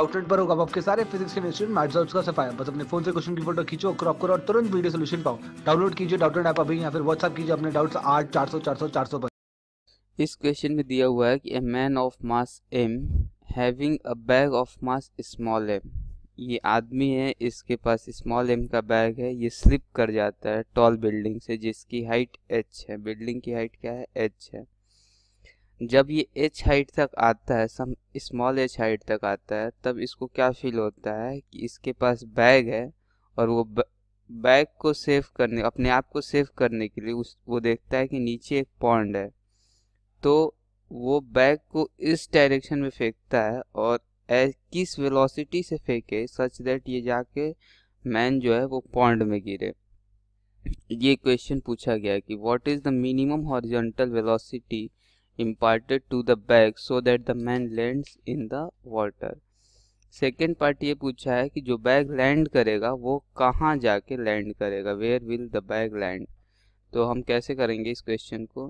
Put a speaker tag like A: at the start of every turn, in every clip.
A: Outlet पर होगा आपके सारे फिजिक्स केमिस्ट्री मैथ्स और उसका सफाया बस अपने फोन से क्वेश्चन की फोटो खींचो क्रॉप करो और तुरंत वीडियो सोल्यूशन पाओ डाउनलोड कीजिए डाउटलेट ऐप अभी या फिर व्हाट्सअप कीजिए अपने डाउट्स आठ चार सौ चार सौ चार सौ पर इस क्वेश्चन में दिया हुआ है कि a man of mass M having a bag of mass small M ये आदमी है इसके पास स्मॉल एम का बैग है ये स्लिप कर जाता है टॉल बिल्डिंग से जिसकी हाइट एच है बिल्डिंग की हाइट क्या है एच है जब ये एच हाइट तक आता है सम स्मॉल एच हाइट तक आता है तब इसको क्या फील होता है कि इसके पास बैग है और वो बैग को सेव करने अपने आप को सेव करने के लिए उस वो देखता है कि नीचे एक पॉन्ड है तो वो बैग को इस डायरेक्शन में फेंकता है और किस वेलोसिटी से फेंके सच दैट ये जाके मैन जो है वो पॉन्ड में गिरे ये क्वेश्चन पूछा गया कि what is the minimum horizontal velocity imparted to the bag so that the man lands in the water. Second part ये पूछा है कि जो बैग लैंड करेगा वो कहाँ जाके लैंड करेगा where will the bag land तो हम कैसे करेंगे इस क्वेश्चन को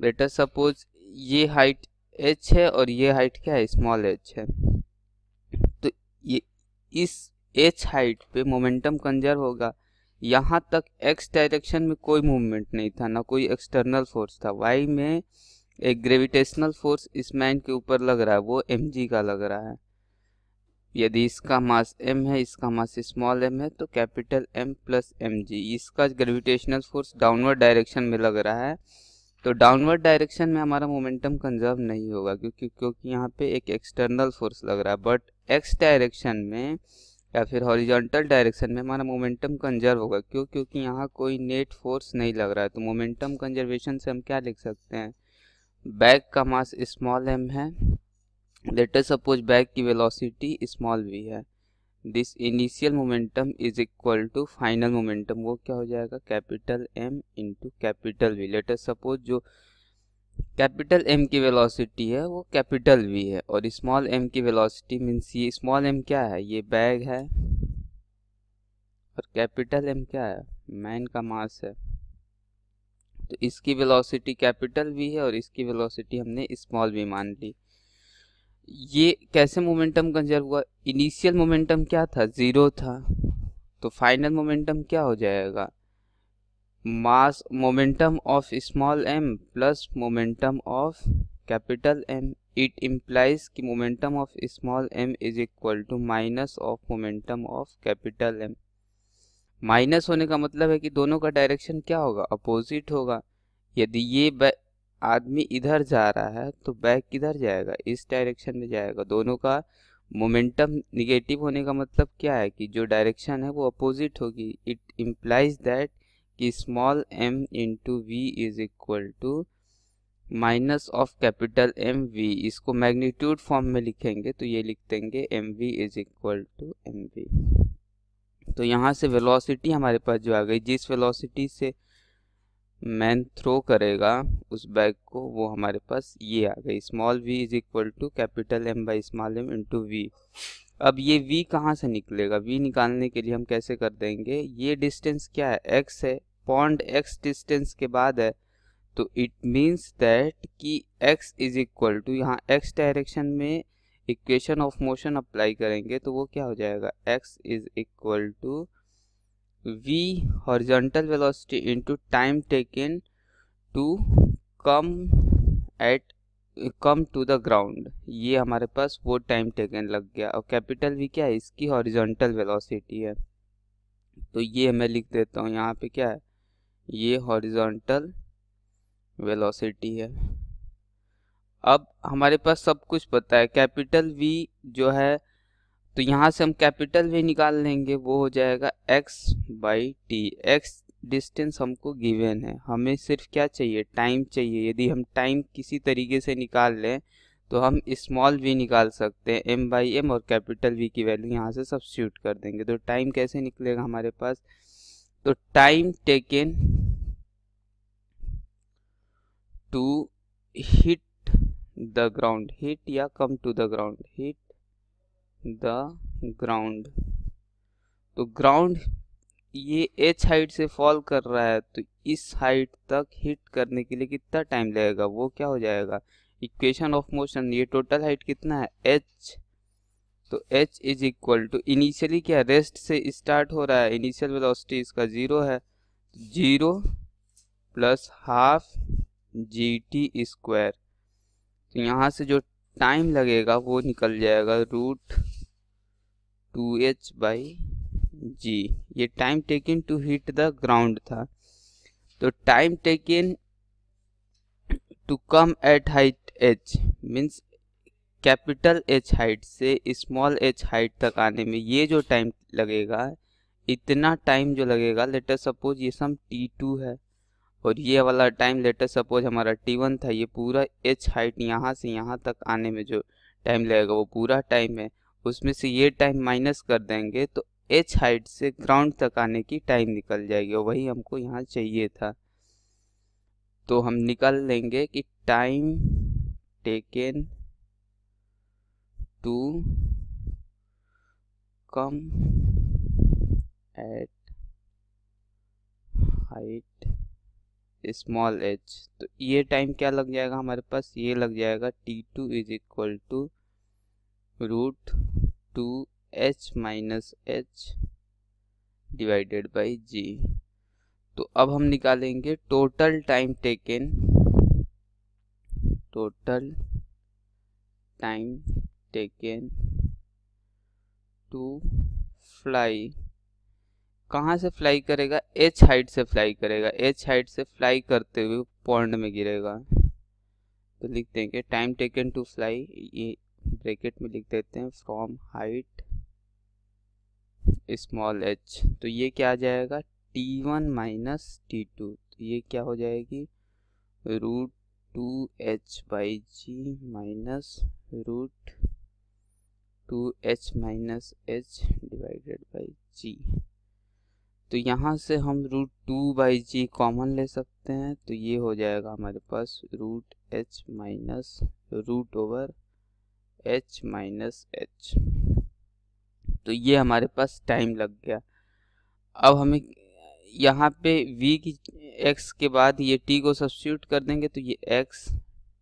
A: बेटा सपोज ये हाइट एच है और ये हाइट क्या है स्मॉल एच है तो ये इस एच हाइट पे मोमेंटम कंजर्व होगा यहाँ तक एक्स डायरेक्शन में कोई मूवमेंट नहीं था ना कोई एक्सटर्नल फोर्स था वाई में एक ग्रेविटेशनल फोर्स इस मैन के ऊपर लग रहा है वो एम का लग रहा है यदि इसका मास m है इसका मास स्मॉल m है तो कैपिटल m प्लस एम इसका ग्रेविटेशनल फोर्स डाउनवर्ड डायरेक्शन में लग रहा है तो डाउनवर्ड डायरेक्शन में हमारा मोमेंटम कंजर्व नहीं होगा क्योंकि क्योंकि यहाँ पे एक एक्सटर्नल फोर्स लग रहा है बट एक्स डायरेक्शन में या फिर हॉरिजॉन्टल डायरेक्शन में हमारा मोमेंटम कंजर्व होगा क्यों क्योंकि यहाँ कोई नेट फोर्स नहीं लग रहा है तो मोमेंटम कंजर्वेशन से हम क्या लिख सकते हैं बैग का मास स्मॉल एम है लेटर सपोज बैग की वेलोसिटी स्मॉल वी है this initial momentum is equal to final momentum वो क्या हो जाएगा capital M into capital V later suppose जो कैपिटल एम की वेलोसिटी है वो कैपिटल वी है और स्मॉल एम की वेलोसिटी मीन्स ये स्मॉल एम क्या है ये बैग है और कैपिटल एम क्या है मैन का मास है तो इसकी वेलोसिटी कैपिटल वी है और इसकी वेलोसिटी हमने स्मॉल वी मान ली ये कैसे मोमेंटम कंजर्व हुआ इनिशियल मोमेंटम क्या था ज़ीरो था तो फाइनल मोमेंटम क्या हो जाएगा mass momentum of small M plus momentum of capital M it implies कि momentum of small M is equal to minus of momentum of capital M minus होने का मतलब है कि दोनों का डायरेक्शन क्या होगा अपोजिट होगा यदि ये आदमी इधर जा रहा है तो बैक किधर जाएगा इस डायरेक्शन में जाएगा दोनों का मोमेंटम निगेटिव होने का मतलब क्या है कि जो डायरेक्शन है वो अपोजिट होगी इट इम्प्लाइज दैट कि small M into V is equal to minus of capital M V इसको मैग्नीट्यूड फॉर्म में लिखेंगे तो ये लिख देंगे M V is equal to M V तो यहाँ से वेलोसिटी हमारे पास जो आ गई जिस वेलोसिटी से मैन थ्रो करेगा उस बैग को वो हमारे पास ये आ गई small V is equal to capital M by small M into V अब ये वी कहाँ से निकलेगा वी निकालने के लिए हम कैसे कर देंगे ये डिस्टेंस क्या है एक्स है पॉन्ड एक्स डिस्टेंस के बाद है तो इट मीन्स दैट कि x इज इक्वल टू यहाँ x डायरेक्शन में इक्वेशन ऑफ मोशन अप्लाई करेंगे तो वो क्या हो जाएगा X is equal to V horizontal velocity into time taken to come at come to the ground ये हमारे पास वो टाइम टेकन लग गया और कैपिटल वी क्या है इसकी हॉरिजॉन्टल वेलोसिटी है तो ये मैं लिख देता हूँ यहाँ पे क्या है ये हॉरिजॉन्टल वेलोसिटी है अब हमारे पास सब कुछ पता है कैपिटल वी जो है तो यहाँ से हम कैपिटल वी निकाल लेंगे वो हो जाएगा X by T X distance हमको गिवन है हमें सिर्फ क्या चाहिए टाइम चाहिए यदि हम टाइम किसी तरीके से निकाल लें तो हम स्मॉल वी निकाल सकते हैं एम बाई एम और कैपिटल वी की वैल्यू यहाँ से सब शूट कर देंगे तो टाइम कैसे निकलेगा हमारे पास तो time taken to hit the ground hit या come to the ground hit the ground तो ग्राउंड ये एच हाइट से फॉल कर रहा है तो इस हाइट तक हिट करने के लिए कितना टाइम लगेगा वो क्या हो जाएगा इक्वेशन ऑफ मोशन ये टोटल हाइट कितना है एच तो h is equal to initially क्या रेस्ट से स्टार्ट हो रहा है इनिशियल वेलोसिटी इसका जीरो है zero plus half g t square तो यहाँ से जो टाइम लगेगा वो निकल जाएगा root two h by g ये time taking to hit the ground था तो time taking to come at height h means capital H height से स्मॉल एच हाइट तक आने में ये जो टाइम लगेगा इतना टाइम जो लगेगा लेटर सपोज ये सम टी टू है और ये वाला टाइम लेटर सपोज हमारा टी वन था ये पूरा एच हाइट यहाँ से यहाँ तक आने में जो टाइम लगेगा वो पूरा टाइम है उसमें से ये टाइम माइनस कर देंगे तो एच हाइट से ग्राउंड तक आने की टाइम निकल जाएगी और वही हमको यहाँ चाहिए था तो हम निकाल लेंगे कि time taken to come at height small h तो ये टाइम क्या लग जाएगा हमारे पास ये लग जाएगा t two is equal to root two h minus h divided by g तो अब हम निकालेंगे total time taken total time taken to fly कहाँ से फ्लाई करेगा एच हाइट से फ्लाई करेगा एच हाइट से फ्लाई करते हुए पॉइंट में गिरेगा तो लिख देंगे टाइम टेकन टू फ्लाई ये ब्रैकेट में लिख देते हैं फ्रॉम हाइट स्मॉल एच तो ये क्या आ जाएगा t one minus t two तो ये क्या हो जाएगी root two h by g minus root two h minus h divided by g तो यहाँ से हम root two by g common ले सकते हैं तो ये हो जाएगा हमारे पास root h minus root over h minus h तो ये हमारे पास टाइम लग गया अब हमें यहाँ पे v की x के बाद ये t को सब्सिट्यूट कर देंगे तो ये x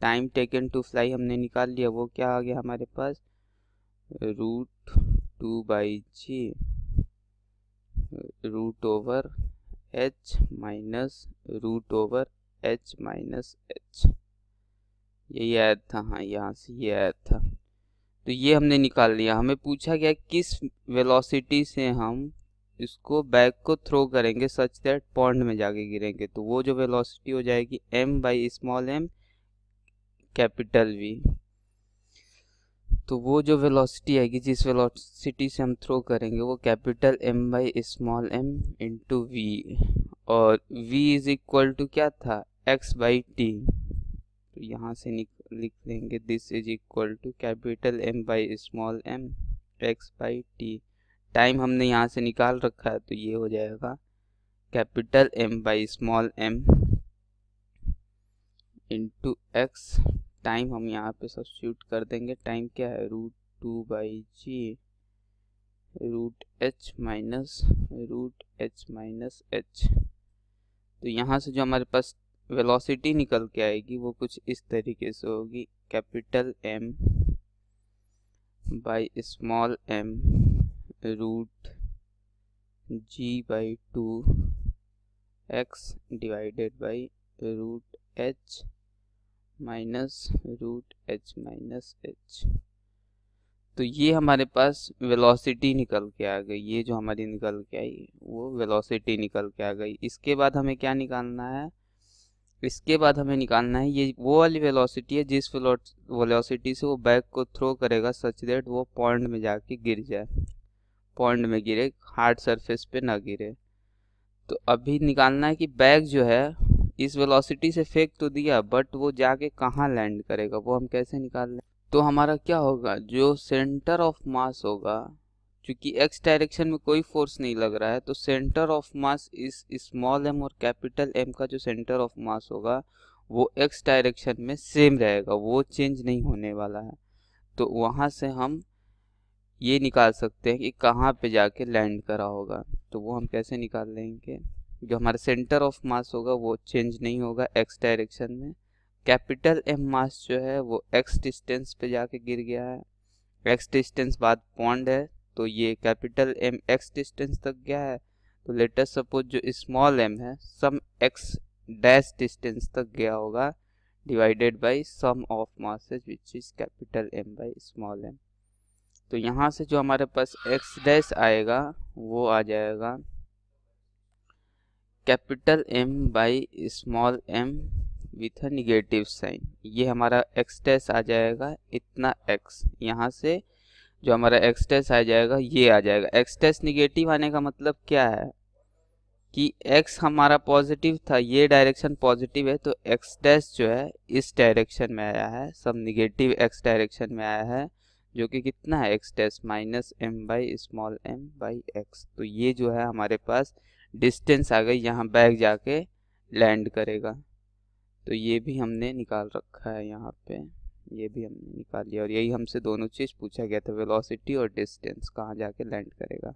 A: time taken to fly हमने निकाल लिया वो क्या आ गया हमारे पास root two by g root over h minus root over h minus h यही आया था हाँ यहाँ से ये आया था तो ये हमने निकाल लिया हमें पूछा गया किस वेलोसिटी से हम इसको बैग को थ्रो करेंगे सच दैट पॉन्ड में जाके गिरेंगे तो वो जो वेलोसिटी हो जाएगी m by small m capital V तो वो जो वेलोसिटी आएगी जिस वेलोसिटी से हम थ्रो करेंगे वो capital M by small M into v और वी इज इक्वल टू क्या था एक्स बाई टी तो यहाँ से लिख लेंगे this is equal to capital M by small m x by t time हमने यहाँ से निकाल रखा है तो ये हो जाएगा capital M by small M into x time हम यहाँ पे शूट कर देंगे टाइम क्या है root two by g root h minus root h minus h तो यहाँ से जो हमारे पास वेलोसिटी निकल के आएगी वो कुछ इस तरीके से होगी capital M by small m root g by two x divided by root h minus root h minus h तो ये हमारे पास वेलोसिटी निकल के आ गई ये जो हमारी निकल के आई वो वेलोसिटी निकल के आ गई इसके बाद हमें क्या निकालना है इसके बाद हमें निकालना है ये वो वाली वेलोसिटी है जिस वेलोसिटी से वो बैग को थ्रो करेगा सच देट वो पॉइंट में जाके गिर जाए पॉइंट में गिरे हार्ड सरफेस पे ना गिरे तो अभी निकालना है कि बैग जो है इस वेलोसिटी से फेंक तो दिया बट वो जाके कहाँ लैंड करेगा वो हम कैसे निकाल लें तो हमारा क्या होगा जो सेंटर ऑफ मास होगा क्योंकि एक्स डायरेक्शन में कोई फोर्स नहीं लग रहा है तो सेंटर ऑफ मास इस स्मॉल एम और कैपिटल एम का जो सेंटर ऑफ मास होगा वो एक्स डायरेक्शन में सेम रहेगा वो चेंज नहीं होने वाला है तो वहाँ से हम ये निकाल सकते हैं कि कहाँ पे जाके लैंड करा होगा तो वो हम कैसे निकाल लेंगे जो हमारा सेंटर ऑफ मास होगा वो चेंज नहीं होगा एक्स डायरेक्शन में कैपिटल एम मास जो है वो एक्स डिस्टेंस पे जाके गिर गया है एक्स डिस्टेंस बाद पॉन्ड है तो ये कैपिटल एम एक्स डिस्टेंस तक गया है तो लेटेस्ट सपोज जो स्मॉल एम है सम एक्स डैश डिस्टेंस तक गया होगा divided by sum of masses which is capital M by small m तो यहाँ से जो हमारे पास एक्स डैश आएगा वो आ जाएगा capital M by small m with a negative sign ये हमारा एक्स टेस आ जाएगा इतना एक्स यहाँ से जो हमारा एक्स टेस आ जाएगा ये आ जाएगा एक्स टेस निगेटिव आने का मतलब क्या है कि एक्स हमारा पॉजिटिव था ये डायरेक्शन पॉजिटिव है तो एक्स टेस जो है इस डायरेक्शन में आया है सब निगेटिव एक्स डायरेक्शन में आया है जो कि कितना है एक्स टेस minus m by small m by x तो ये जो है हमारे पास डिस्टेंस आ गई यहाँ बैग जाके लैंड करेगा तो ये भी हमने निकाल रखा है यहाँ पे ये भी हमने निकाल लिया और यही हमसे दोनों चीज़ पूछा गया था वेलोसिटी और डिस्टेंस कहाँ जाके लैंड करेगा